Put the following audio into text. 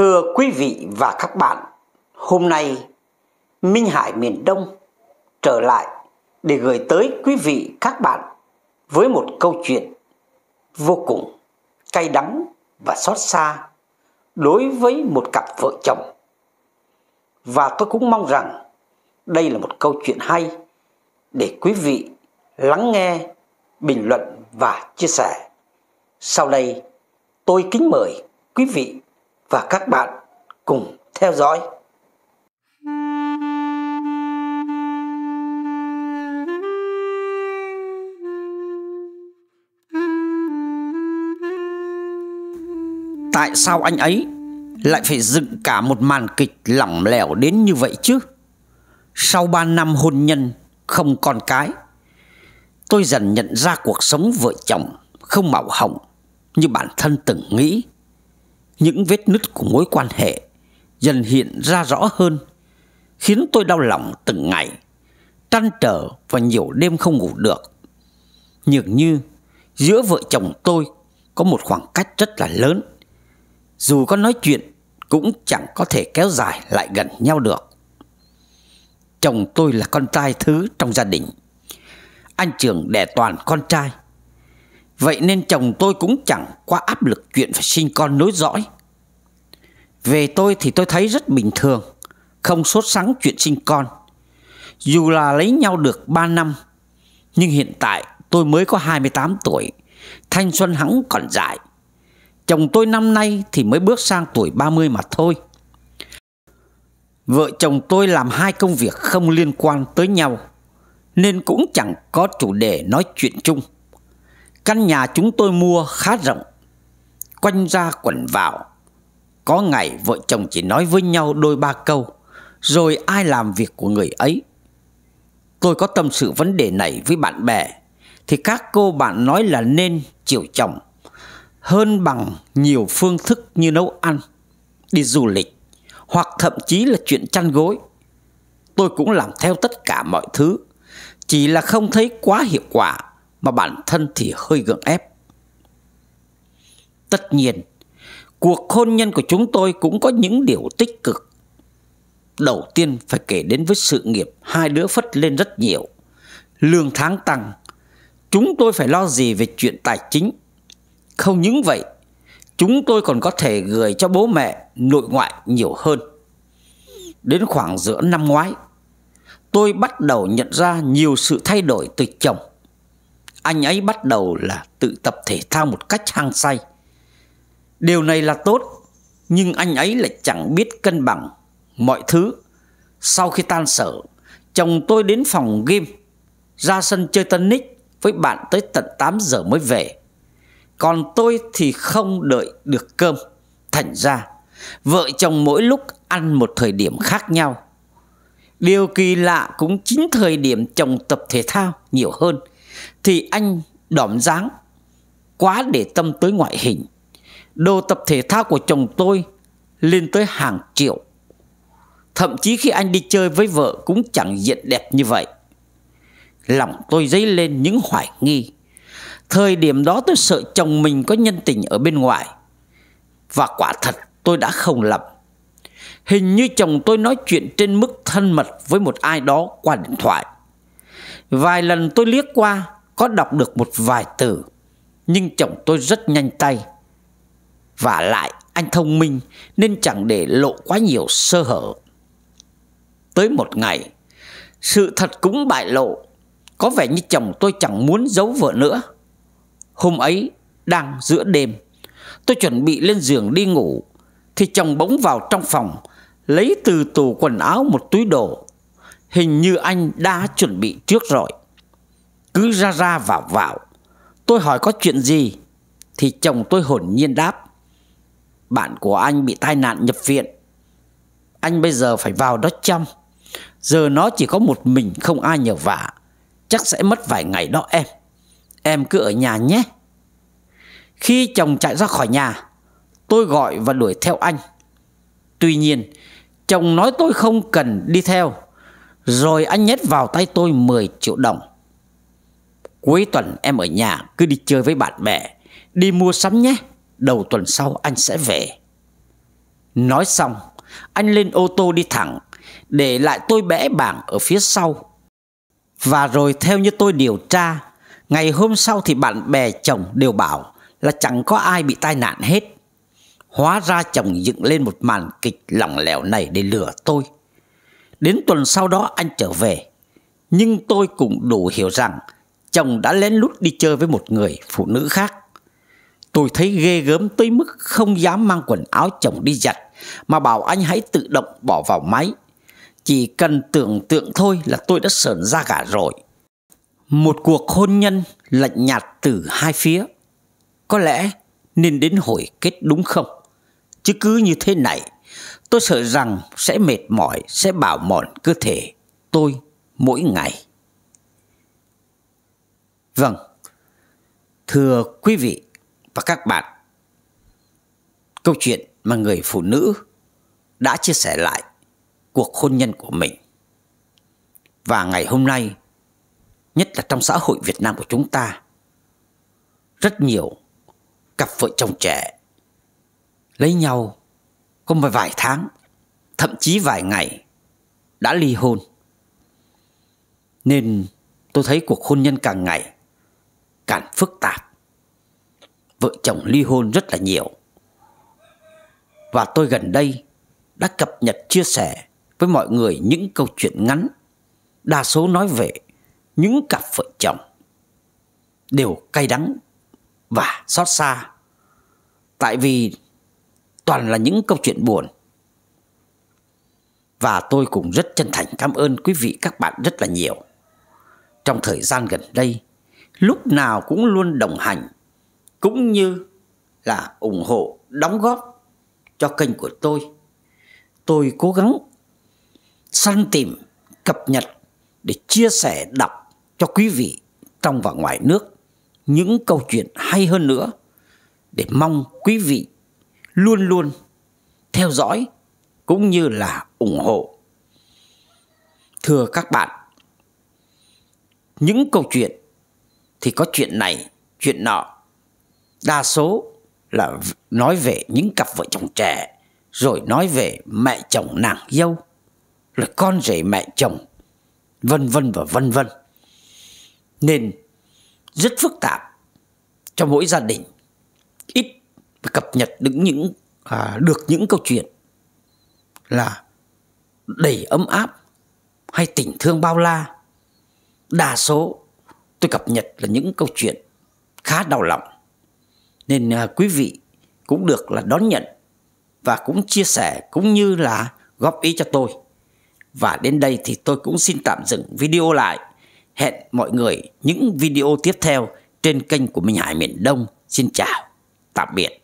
Thưa quý vị và các bạn, hôm nay Minh Hải miền Đông trở lại để gửi tới quý vị các bạn với một câu chuyện vô cùng cay đắng và xót xa đối với một cặp vợ chồng. Và tôi cũng mong rằng đây là một câu chuyện hay để quý vị lắng nghe, bình luận và chia sẻ. Sau đây, tôi kính mời quý vị và các bạn cùng theo dõi. Tại sao anh ấy lại phải dựng cả một màn kịch lỏng lẻo đến như vậy chứ? Sau 3 năm hôn nhân không con cái, tôi dần nhận ra cuộc sống vợ chồng không mạo hồng như bản thân từng nghĩ những vết nứt của mối quan hệ dần hiện ra rõ hơn, khiến tôi đau lòng từng ngày, trăn trở và nhiều đêm không ngủ được. Nhường như giữa vợ chồng tôi có một khoảng cách rất là lớn. Dù có nói chuyện cũng chẳng có thể kéo dài lại gần nhau được. Chồng tôi là con trai thứ trong gia đình. Anh Trường đẻ toàn con trai Vậy nên chồng tôi cũng chẳng quá áp lực chuyện phải sinh con nối dõi Về tôi thì tôi thấy rất bình thường Không sốt sắng chuyện sinh con Dù là lấy nhau được 3 năm Nhưng hiện tại tôi mới có 28 tuổi Thanh xuân hắn còn dài Chồng tôi năm nay thì mới bước sang tuổi 30 mà thôi Vợ chồng tôi làm hai công việc không liên quan tới nhau Nên cũng chẳng có chủ đề nói chuyện chung Căn nhà chúng tôi mua khá rộng Quanh ra quẩn vào Có ngày vợ chồng chỉ nói với nhau đôi ba câu Rồi ai làm việc của người ấy Tôi có tâm sự vấn đề này với bạn bè Thì các cô bạn nói là nên chiều chồng Hơn bằng nhiều phương thức như nấu ăn Đi du lịch Hoặc thậm chí là chuyện chăn gối Tôi cũng làm theo tất cả mọi thứ Chỉ là không thấy quá hiệu quả mà bản thân thì hơi gượng ép. Tất nhiên, cuộc hôn nhân của chúng tôi cũng có những điều tích cực. Đầu tiên phải kể đến với sự nghiệp hai đứa phất lên rất nhiều. Lương tháng tăng, chúng tôi phải lo gì về chuyện tài chính. Không những vậy, chúng tôi còn có thể gửi cho bố mẹ nội ngoại nhiều hơn. Đến khoảng giữa năm ngoái, tôi bắt đầu nhận ra nhiều sự thay đổi từ chồng anh ấy bắt đầu là tự tập thể thao một cách hăng say. Điều này là tốt, nhưng anh ấy lại chẳng biết cân bằng mọi thứ. Sau khi tan sở, chồng tôi đến phòng game, ra sân chơi tennis với bạn tới tận 8 giờ mới về. Còn tôi thì không đợi được cơm. Thành ra, vợ chồng mỗi lúc ăn một thời điểm khác nhau. Điều kỳ lạ cũng chính thời điểm chồng tập thể thao nhiều hơn – thì anh đỏm dáng quá để tâm tới ngoại hình. Đồ tập thể thao của chồng tôi lên tới hàng triệu. Thậm chí khi anh đi chơi với vợ cũng chẳng diện đẹp như vậy. Lòng tôi dấy lên những hoài nghi. Thời điểm đó tôi sợ chồng mình có nhân tình ở bên ngoài. Và quả thật tôi đã không lầm. Hình như chồng tôi nói chuyện trên mức thân mật với một ai đó qua điện thoại. Vài lần tôi liếc qua Có đọc được một vài từ Nhưng chồng tôi rất nhanh tay Và lại anh thông minh Nên chẳng để lộ quá nhiều sơ hở Tới một ngày Sự thật cũng bại lộ Có vẻ như chồng tôi chẳng muốn giấu vợ nữa Hôm ấy đang giữa đêm Tôi chuẩn bị lên giường đi ngủ Thì chồng bỗng vào trong phòng Lấy từ tủ quần áo một túi đồ Hình như anh đã chuẩn bị trước rồi Cứ ra ra vào vào Tôi hỏi có chuyện gì Thì chồng tôi hồn nhiên đáp Bạn của anh bị tai nạn nhập viện Anh bây giờ phải vào đó chăm Giờ nó chỉ có một mình không ai nhờ vả Chắc sẽ mất vài ngày đó em Em cứ ở nhà nhé Khi chồng chạy ra khỏi nhà Tôi gọi và đuổi theo anh Tuy nhiên Chồng nói tôi không cần đi theo rồi anh nhét vào tay tôi 10 triệu đồng Cuối tuần em ở nhà cứ đi chơi với bạn bè Đi mua sắm nhé Đầu tuần sau anh sẽ về Nói xong Anh lên ô tô đi thẳng Để lại tôi bẽ bảng ở phía sau Và rồi theo như tôi điều tra Ngày hôm sau thì bạn bè chồng đều bảo Là chẳng có ai bị tai nạn hết Hóa ra chồng dựng lên một màn kịch lỏng lẻo này để lừa tôi Đến tuần sau đó anh trở về Nhưng tôi cũng đủ hiểu rằng Chồng đã lén lút đi chơi với một người phụ nữ khác Tôi thấy ghê gớm tới mức không dám mang quần áo chồng đi giặt Mà bảo anh hãy tự động bỏ vào máy Chỉ cần tưởng tượng thôi là tôi đã sờn ra cả rồi Một cuộc hôn nhân lạnh nhạt từ hai phía Có lẽ nên đến hồi kết đúng không? Chứ cứ như thế này Tôi sợ rằng sẽ mệt mỏi, sẽ bảo mòn cơ thể tôi mỗi ngày. Vâng, thưa quý vị và các bạn, câu chuyện mà người phụ nữ đã chia sẻ lại cuộc hôn nhân của mình. Và ngày hôm nay, nhất là trong xã hội Việt Nam của chúng ta, rất nhiều cặp vợ chồng trẻ lấy nhau không phải vài tháng thậm chí vài ngày đã ly hôn nên tôi thấy cuộc hôn nhân càng ngày càng phức tạp vợ chồng ly hôn rất là nhiều và tôi gần đây đã cập nhật chia sẻ với mọi người những câu chuyện ngắn đa số nói về những cặp vợ chồng đều cay đắng và xót xa tại vì toàn là những câu chuyện buồn. Và tôi cũng rất chân thành cảm ơn quý vị các bạn rất là nhiều. Trong thời gian gần đây, lúc nào cũng luôn đồng hành, cũng như là ủng hộ, đóng góp cho kênh của tôi. Tôi cố gắng săn tìm, cập nhật để chia sẻ đọc cho quý vị trong và ngoài nước những câu chuyện hay hơn nữa để mong quý vị luôn luôn theo dõi cũng như là ủng hộ. Thưa các bạn, những câu chuyện thì có chuyện này, chuyện nọ. Đa số là nói về những cặp vợ chồng trẻ, rồi nói về mẹ chồng nàng dâu, rồi con rể mẹ chồng, vân vân và vân vân. Nên rất phức tạp cho mỗi gia đình. Ít và cập nhật được những à, được những câu chuyện là đầy ấm áp hay tình thương bao la đa số tôi cập nhật là những câu chuyện khá đau lòng nên à, quý vị cũng được là đón nhận và cũng chia sẻ cũng như là góp ý cho tôi và đến đây thì tôi cũng xin tạm dừng video lại hẹn mọi người những video tiếp theo trên kênh của Minh Hải miền Đông xin chào tạm biệt